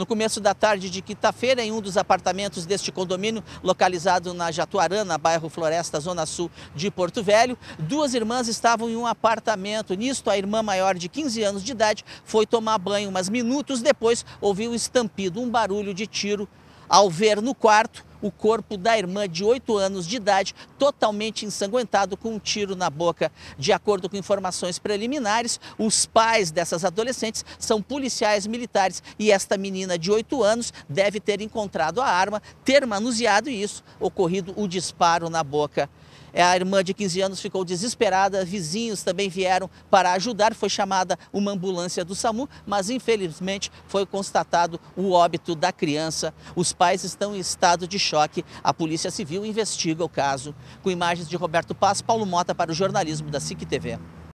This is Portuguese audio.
No começo da tarde de quinta-feira, em um dos apartamentos deste condomínio, localizado na Jatuarana, bairro Floresta, Zona Sul de Porto Velho, duas irmãs estavam em um apartamento. Nisto, a irmã maior de 15 anos de idade foi tomar banho, mas minutos depois ouviu estampido um barulho de tiro. Ao ver no quarto, o corpo da irmã de 8 anos de idade, totalmente ensanguentado com um tiro na boca. De acordo com informações preliminares, os pais dessas adolescentes são policiais militares e esta menina de 8 anos deve ter encontrado a arma, ter manuseado isso, ocorrido o disparo na boca. É, a irmã de 15 anos ficou desesperada, vizinhos também vieram para ajudar, foi chamada uma ambulância do SAMU, mas infelizmente foi constatado o óbito da criança. Os pais estão em estado de choque. A Polícia Civil investiga o caso. Com imagens de Roberto Paz, Paulo Mota para o jornalismo da SIC TV.